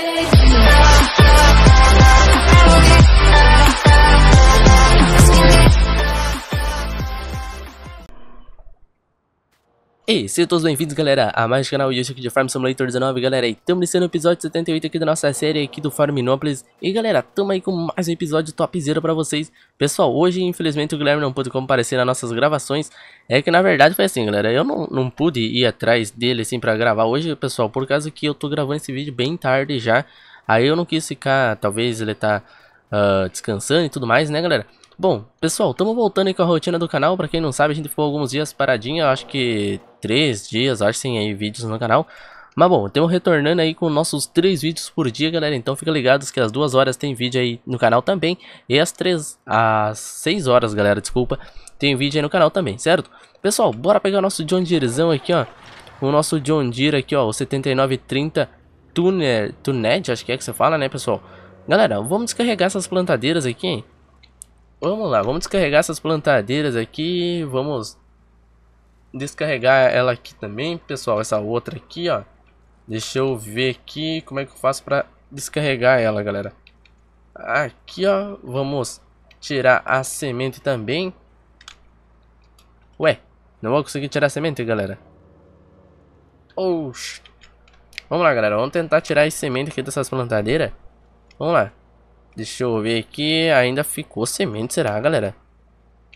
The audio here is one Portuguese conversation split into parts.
Hey. E sejam todos bem-vindos, galera, a mais um canal YouTube de Farm Simulator 19, galera, e estamos iniciando o episódio 78 aqui da nossa série aqui do Farminopolis, e galera, estamos aí com mais um episódio zero pra vocês. Pessoal, hoje, infelizmente, o Guilherme não pôde comparecer nas nossas gravações, é que na verdade foi assim, galera, eu não, não pude ir atrás dele, assim, pra gravar hoje, pessoal, por causa que eu tô gravando esse vídeo bem tarde já, aí eu não quis ficar, talvez ele tá uh, descansando e tudo mais, né, galera? Bom, pessoal, estamos voltando aí com a rotina do canal. Para quem não sabe, a gente ficou alguns dias paradinho, acho que três dias, acho sem aí vídeos no canal. Mas bom, estamos retornando aí com nossos três vídeos por dia, galera. Então fica ligado que às duas horas tem vídeo aí no canal também. E às três, às seis horas, galera, desculpa, tem vídeo aí no canal também, certo? Pessoal, bora pegar o nosso John Deerezão aqui, ó. O nosso John Deere aqui, ó, o 7930 Tuner, Tunet, acho que é que você fala, né, pessoal? Galera, vamos descarregar essas plantadeiras aqui, hein? Vamos lá, vamos descarregar essas plantadeiras aqui. Vamos descarregar ela aqui também, pessoal. Essa outra aqui, ó. Deixa eu ver aqui como é que eu faço pra descarregar ela, galera. Aqui, ó. Vamos tirar a semente também. Ué, não vou conseguir tirar a semente, galera. Oxi. Vamos lá, galera. Vamos tentar tirar a semente aqui dessas plantadeiras. Vamos lá. Deixa eu ver aqui. Ainda ficou semente, será, galera?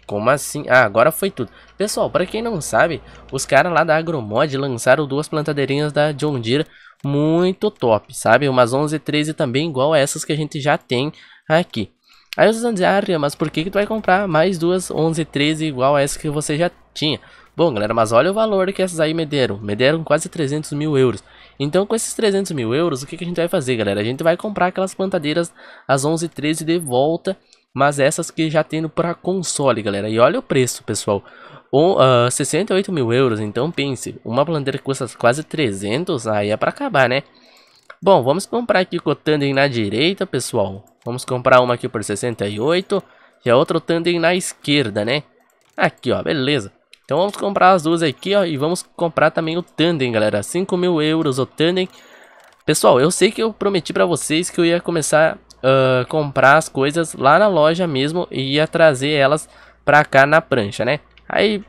Como assim? Ah, agora foi tudo. Pessoal, para quem não sabe, os caras lá da Agromod lançaram duas plantadeirinhas da John Deere muito top, sabe? Umas 11 e 13 também igual essas que a gente já tem aqui. Aí vocês vão dizer, ah, mas por que, que tu vai comprar mais duas 11 e 13 igual essas que você já tinha? Bom, galera, mas olha o valor que essas aí me deram. Me deram quase 300 mil euros. Então com esses 300 mil euros, o que, que a gente vai fazer, galera? A gente vai comprar aquelas plantadeiras às 11h13 de volta, mas essas que já tendo para console, galera. E olha o preço, pessoal. O uh, ah, 68 mil euros, então pense, uma plantadeira que custa quase 300, aí é para acabar, né? Bom, vamos comprar aqui com o Tandem na direita, pessoal. Vamos comprar uma aqui por 68 e a outra o Tandem na esquerda, né? Aqui, ó, beleza. Então vamos comprar as duas aqui, ó, e vamos comprar também o Tandem, galera. 5 mil euros o Tandem. Pessoal, eu sei que eu prometi pra vocês que eu ia começar a uh, comprar as coisas lá na loja mesmo e ia trazer elas pra cá na prancha, né? Aí,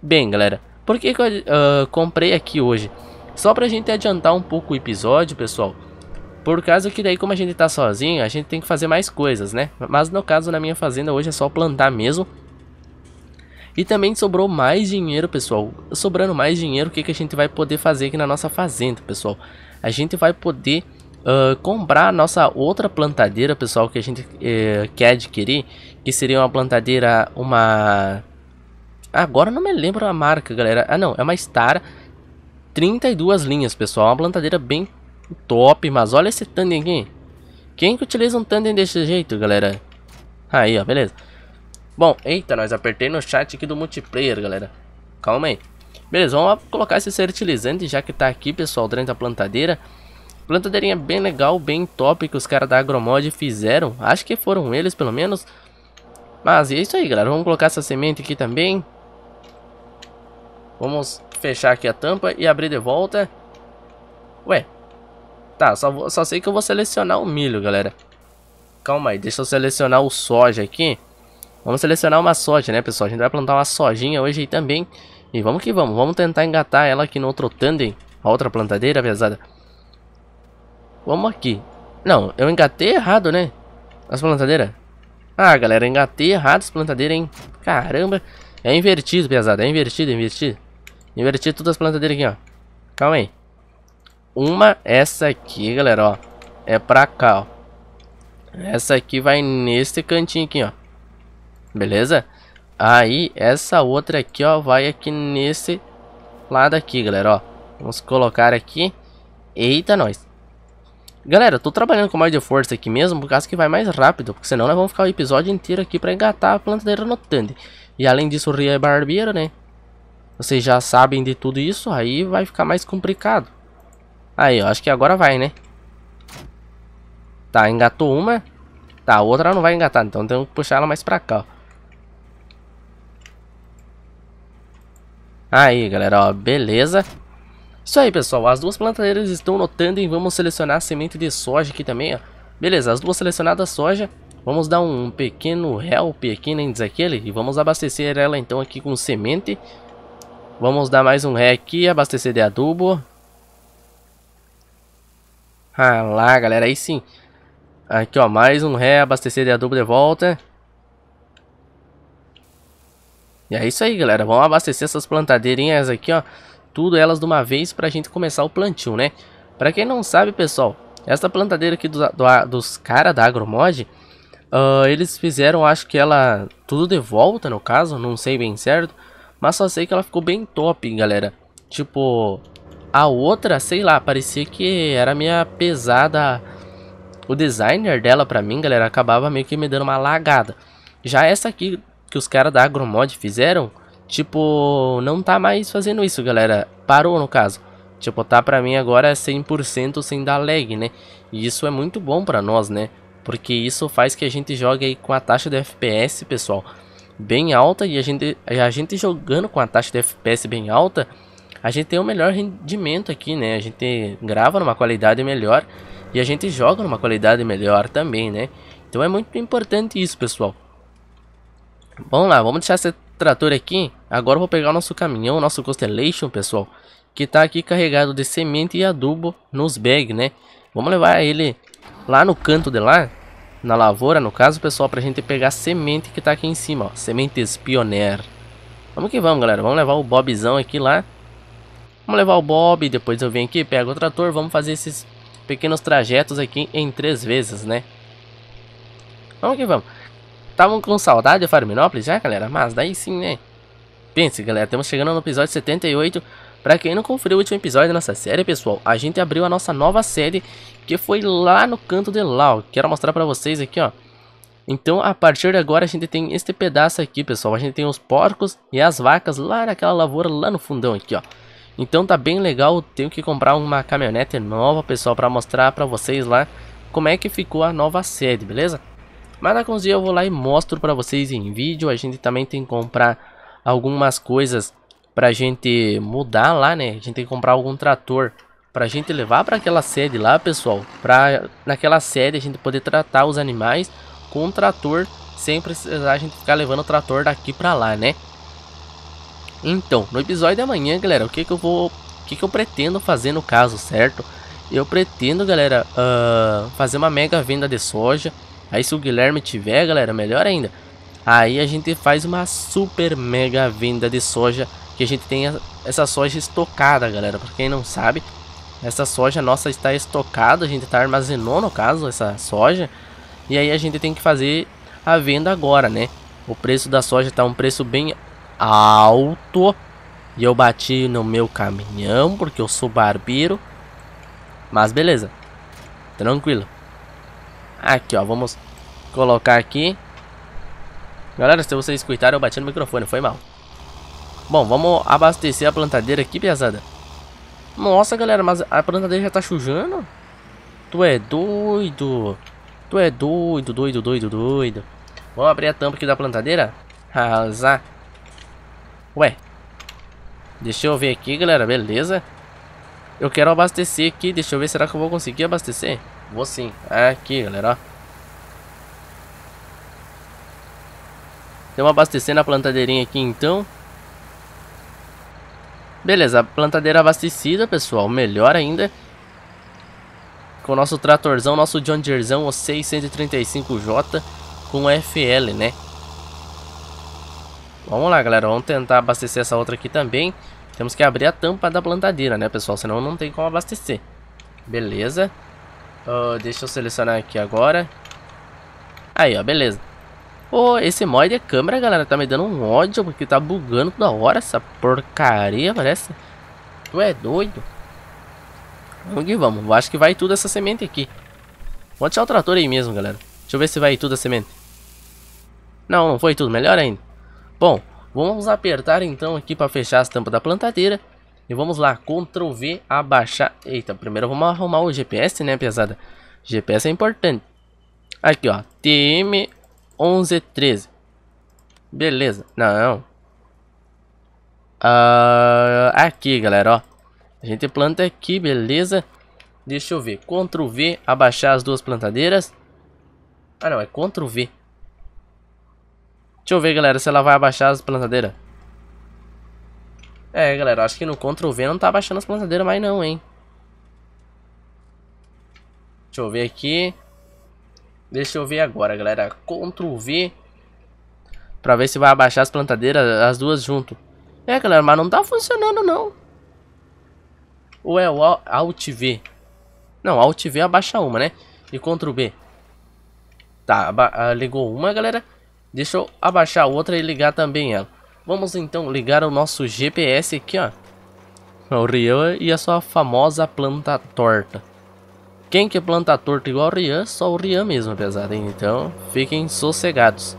bem, galera, por que, que eu uh, comprei aqui hoje? Só pra gente adiantar um pouco o episódio, pessoal. Por causa que daí como a gente tá sozinho, a gente tem que fazer mais coisas, né? Mas no caso na minha fazenda hoje é só plantar mesmo. E também sobrou mais dinheiro, pessoal. Sobrando mais dinheiro, o que, que a gente vai poder fazer aqui na nossa fazenda, pessoal? A gente vai poder uh, comprar a nossa outra plantadeira, pessoal, que a gente uh, quer adquirir. Que seria uma plantadeira, uma... Agora não me lembro a marca, galera. Ah, não, é uma Star 32 linhas, pessoal. É uma plantadeira bem top, mas olha esse tandem aqui. Quem que utiliza um tandem desse jeito, galera? Aí, ó, beleza. Bom, eita, nós apertei no chat aqui do multiplayer, galera. Calma aí. Beleza, vamos colocar esse fertilizante já que tá aqui, pessoal, durante a plantadeira. Plantadeirinha bem legal, bem top que os caras da Agromod fizeram. Acho que foram eles, pelo menos. Mas é isso aí, galera. Vamos colocar essa semente aqui também. Vamos fechar aqui a tampa e abrir de volta. Ué. Tá, só, vou, só sei que eu vou selecionar o milho, galera. Calma aí, deixa eu selecionar o soja aqui. Vamos selecionar uma soja, né, pessoal? A gente vai plantar uma sojinha hoje aí também. E vamos que vamos. Vamos tentar engatar ela aqui no outro tandem. A outra plantadeira, pesada. Vamos aqui. Não, eu engatei errado, né? As plantadeiras. Ah, galera, engatei errado as plantadeiras, hein? Caramba. É invertido, pesada. É invertido, é invertido. Inverti todas as plantadeiras aqui, ó. Calma aí. Uma, essa aqui, galera, ó. É pra cá, ó. Essa aqui vai nesse cantinho aqui, ó. Beleza? Aí, essa outra aqui, ó, vai aqui nesse lado aqui, galera, ó. Vamos colocar aqui. Eita, nós. Galera, eu tô trabalhando com mais de força aqui mesmo, por causa que vai mais rápido, porque senão nós vamos ficar o episódio inteiro aqui pra engatar a plantadeira no tande. E além disso, o Rio é barbeiro, né? Vocês já sabem de tudo isso, aí vai ficar mais complicado. Aí, ó, acho que agora vai, né? Tá, engatou uma. Tá, a outra não vai engatar, então tem que puxar ela mais pra cá, ó. Aí, galera, ó, beleza. Isso aí, pessoal, as duas plantadeiras estão notando e vamos selecionar a semente de soja aqui também, ó. Beleza, as duas selecionadas soja, vamos dar um pequeno help aqui, nem né, diz aquele, e vamos abastecer ela então aqui com semente. Vamos dar mais um ré aqui, abastecer de adubo. Ah lá, galera, aí sim. Aqui, ó, mais um ré, abastecer de adubo de volta. E é isso aí, galera. Vamos abastecer essas plantadeirinhas aqui, ó. Tudo elas de uma vez pra gente começar o plantio, né? Pra quem não sabe, pessoal, essa plantadeira aqui do, do, dos caras da Agromod, uh, eles fizeram, acho que ela tudo de volta, no caso, não sei bem certo. Mas só sei que ela ficou bem top, galera. Tipo, a outra, sei lá, parecia que era minha pesada... O designer dela pra mim, galera, acabava meio que me dando uma lagada. Já essa aqui que os caras da Agromod fizeram, tipo, não tá mais fazendo isso, galera. Parou, no caso. Tipo, tá pra mim agora 100% sem dar lag, né? E isso é muito bom pra nós, né? Porque isso faz que a gente jogue aí com a taxa de FPS, pessoal, bem alta. E a gente, a gente jogando com a taxa de FPS bem alta, a gente tem o um melhor rendimento aqui, né? A gente grava numa qualidade melhor e a gente joga numa qualidade melhor também, né? Então é muito importante isso, pessoal. Vamos lá, vamos deixar esse trator aqui. Agora eu vou pegar o nosso caminhão, nosso Constellation, pessoal. Que tá aqui carregado de semente e adubo nos bags, né? Vamos levar ele lá no canto de lá, na lavoura, no caso, pessoal, pra gente pegar a semente que tá aqui em cima, ó. Sementes Pioneer. Vamos que vamos, galera. Vamos levar o Bobzão aqui lá. Vamos levar o Bob, depois eu venho aqui, pego o trator, vamos fazer esses pequenos trajetos aqui em três vezes, né? Vamos que vamos. Estavam com saudade de Farminópolis já, né, galera? Mas daí sim, né? Pense, galera, estamos chegando no episódio 78. Para quem não conferiu o último episódio da nossa série, pessoal, a gente abriu a nossa nova série, que foi lá no canto de lá. Quero mostrar para vocês aqui, ó. Então, a partir de agora, a gente tem este pedaço aqui, pessoal. A gente tem os porcos e as vacas lá naquela lavoura, lá no fundão aqui, ó. Então tá bem legal, tenho que comprar uma caminhonete nova, pessoal, para mostrar para vocês lá como é que ficou a nova série, beleza? Mas na cozinha eu vou lá e mostro para vocês em vídeo. A gente também tem que comprar algumas coisas pra gente mudar lá, né? A gente tem que comprar algum trator pra gente levar para aquela sede lá, pessoal. Pra naquela sede a gente poder tratar os animais com o trator sem precisar a gente ficar levando o trator daqui pra lá, né? Então, no episódio de amanhã, galera, o que que eu vou... O que que eu pretendo fazer no caso, certo? Eu pretendo, galera, uh, fazer uma mega venda de soja Aí se o Guilherme tiver, galera, melhor ainda. Aí a gente faz uma super mega venda de soja, que a gente tem essa soja estocada, galera. Para quem não sabe, essa soja nossa está estocada, a gente está armazenou no caso essa soja. E aí a gente tem que fazer a venda agora, né? O preço da soja está um preço bem alto. E eu bati no meu caminhão porque eu sou barbeiro. Mas beleza. Tranquilo. Aqui, ó, vamos colocar aqui. Galera, se vocês escutaram, eu bati no microfone, foi mal. Bom, vamos abastecer a plantadeira aqui, pesada. Nossa, galera, mas a plantadeira já tá chujando? Tu é doido. Tu é doido, doido, doido, doido. Vamos abrir a tampa aqui da plantadeira? Arrasar. Ué. Deixa eu ver aqui, galera. Beleza. Eu quero abastecer aqui. Deixa eu ver, será que eu vou conseguir abastecer? Vou sim. É aqui, galera. Estamos abastecendo a plantadeirinha aqui, então. Beleza, plantadeira abastecida, pessoal. Melhor ainda. Com o nosso tratorzão, nosso John Deerezão o 635J com FL, né? Vamos lá, galera. Vamos tentar abastecer essa outra aqui também. Temos que abrir a tampa da plantadeira, né, pessoal? Senão não tem como abastecer. Beleza. Uh, deixa eu selecionar aqui agora. Aí, ó, beleza. Pô, oh, esse mod é câmera, galera, tá me dando um ódio porque tá bugando toda hora essa porcaria, parece. Tu é doido. Vamos que vamos. Acho que vai tudo essa semente aqui. Vou deixar o trator aí mesmo, galera. Deixa eu ver se vai tudo a semente. Não, não foi tudo. Melhor ainda. Bom, vamos apertar então aqui para fechar as tampas da plantadeira. E vamos lá, Ctrl V, abaixar. Eita, primeiro vamos arrumar o GPS, né, pesada? GPS é importante. Aqui, ó, TM1113. Beleza, não. Uh, aqui, galera, ó. A gente planta aqui, beleza? Deixa eu ver, Ctrl V, abaixar as duas plantadeiras. Ah, não, é Ctrl V. Deixa eu ver, galera, se ela vai abaixar as plantadeiras. É, galera, acho que no Ctrl V não tá baixando as plantadeiras mais não, hein. Deixa eu ver aqui. Deixa eu ver agora, galera. Ctrl V. Pra ver se vai abaixar as plantadeiras, as duas junto. É, galera, mas não tá funcionando, não. Ou é o Alt V? Não, Alt V abaixa uma, né? E Ctrl B. Tá, ah, ligou uma, galera. Deixa eu abaixar a outra e ligar também ela. Vamos então ligar o nosso GPS aqui, ó. É o Rian e a sua famosa planta torta. Quem que planta torta igual o Rian? Só o Rian mesmo, pesado. Então, fiquem sossegados.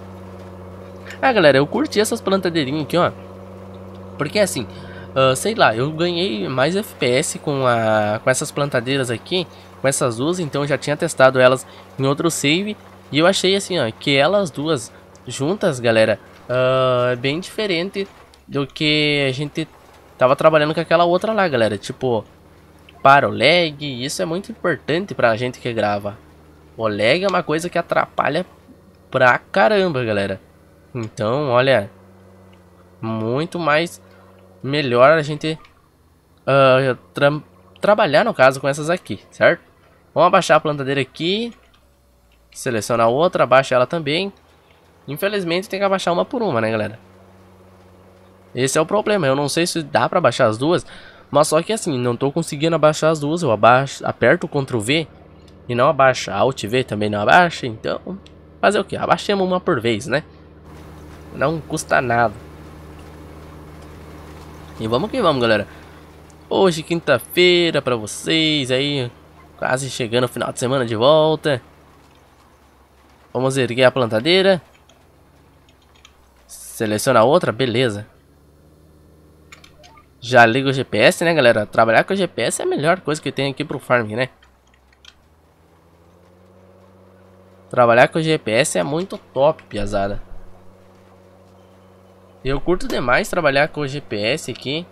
Ah, galera, eu curti essas plantadeirinhas aqui, ó. Porque assim, uh, sei lá, eu ganhei mais FPS com, a, com essas plantadeiras aqui, com essas duas, então eu já tinha testado elas em outro save. E eu achei assim, ó, que elas duas juntas, galera, Uh, é bem diferente do que a gente tava trabalhando com aquela outra lá, galera. Tipo, para o lag, isso é muito importante pra gente que grava. O lag é uma coisa que atrapalha pra caramba, galera. Então, olha, muito mais melhor a gente uh, tra trabalhar, no caso, com essas aqui, certo? Vamos abaixar a plantadeira aqui, seleciona outra, abaixa ela também, Infelizmente tem que abaixar uma por uma, né, galera? Esse é o problema. Eu não sei se dá pra baixar as duas. Mas só que assim, não tô conseguindo abaixar as duas. Eu abaixo, aperto o Ctrl V e não abaixa. Alt V também não abaixa. Então, fazer o que? Abaixemos uma por vez, né? Não custa nada. E vamos que vamos, galera. Hoje, quinta-feira pra vocês aí. Quase chegando o final de semana de volta. Vamos erguer a plantadeira. Seleciona outra, beleza. Já liga o GPS, né, galera? Trabalhar com o GPS é a melhor coisa que tem aqui pro farming, né? Trabalhar com o GPS é muito top, piazada. Eu curto demais trabalhar com o GPS aqui.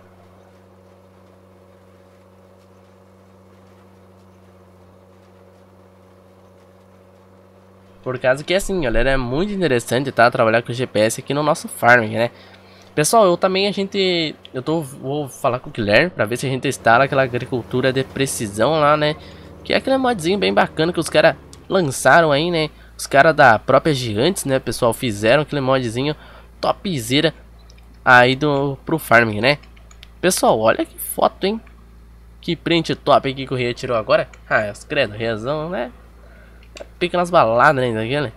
Por causa que assim, galera, é muito interessante, tá? Trabalhar com GPS aqui no nosso farming, né? Pessoal, eu também a gente... Eu tô, vou falar com o Guilherme pra ver se a gente instala aquela agricultura de precisão lá, né? Que é aquele modzinho bem bacana que os caras lançaram aí, né? Os caras da própria Gigantes, né, pessoal? Fizeram aquele modzinho topzera aí do, pro farming, né? Pessoal, olha que foto, hein? Que print top que o Ria tirou agora. Ah, os credo, Riazão, né? nas baladas, né, tá daquele.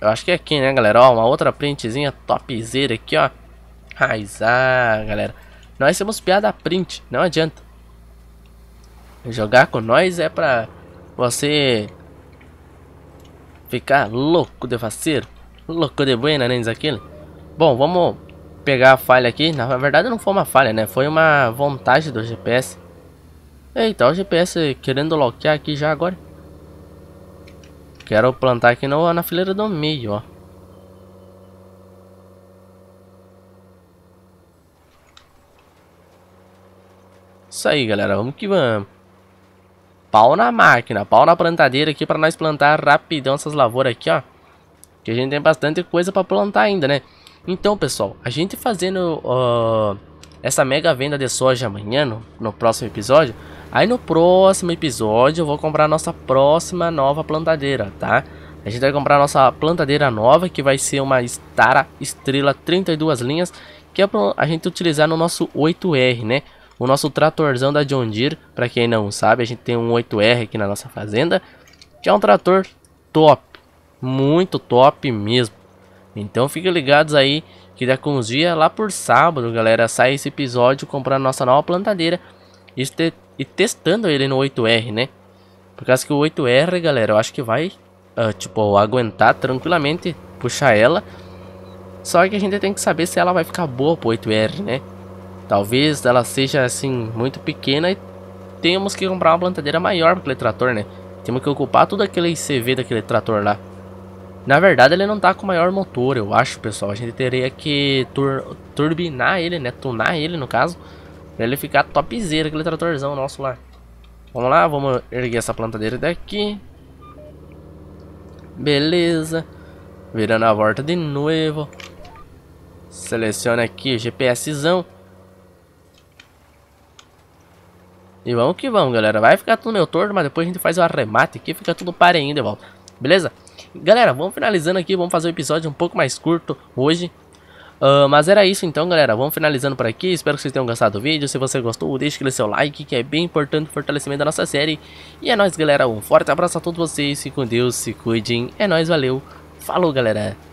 Eu acho que é aqui, né, galera? Ó, uma outra printzinha topzera aqui, ó. Mas, ah, galera. Nós temos piada print, não adianta. Jogar com nós é pra você ficar louco de faceiro. Louco de buena, né, aquele. Bom, vamos pegar a falha aqui. Na verdade não foi uma falha, né? Foi uma vontade do GPS. É, Eita, o GPS querendo loquear aqui já agora. Quero plantar aqui no, na fileira do meio, ó. Isso aí, galera. Vamos que vamos. Pau na máquina, pau na plantadeira aqui para nós plantar rapidão essas lavouras aqui, ó. Que a gente tem bastante coisa para plantar ainda, né? Então, pessoal, a gente fazendo uh, essa mega venda de soja amanhã, no, no próximo episódio, Aí no próximo episódio eu vou comprar nossa próxima nova plantadeira, tá? A gente vai comprar nossa plantadeira nova, que vai ser uma Stara Estrela 32 linhas, que é pra a gente utilizar no nosso 8R, né? O nosso tratorzão da John Deere, para quem não sabe, a gente tem um 8R aqui na nossa fazenda, que é um trator top, muito top mesmo. Então fiquem ligados aí, que daqui uns dias, lá por sábado, galera, sai esse episódio comprando nossa nova plantadeira. Este e testando ele no 8R, né? Por causa que o 8R, galera, eu acho que vai, uh, tipo, aguentar tranquilamente puxar ela. Só que a gente tem que saber se ela vai ficar boa pro 8R, né? Talvez ela seja, assim, muito pequena e temos que comprar uma plantadeira maior para aquele trator, né? Temos que ocupar tudo aquele CV daquele trator lá. Na verdade, ele não tá com o maior motor, eu acho, pessoal. A gente teria que tur turbinar ele, né? Tunar ele, no caso. Pra ele ficar topzera, aquele tratorzão nosso lá. Vamos lá, vamos erguer essa plantadeira daqui. Beleza. Virando a volta de novo. Seleciona aqui, GPSzão. E vamos que vamos, galera. Vai ficar tudo meu torno, mas depois a gente faz o arremate aqui, fica tudo pareinho de volta. Beleza? Galera, vamos finalizando aqui, vamos fazer um episódio um pouco mais curto hoje. Uh, mas era isso então, galera. Vamos finalizando por aqui. Espero que vocês tenham gostado do vídeo. Se você gostou, deixe aquele seu like, que é bem importante para o fortalecimento da nossa série. E é nóis, galera. Um forte abraço a todos vocês. Fiquem com Deus, se cuidem. É nóis, valeu. Falou, galera.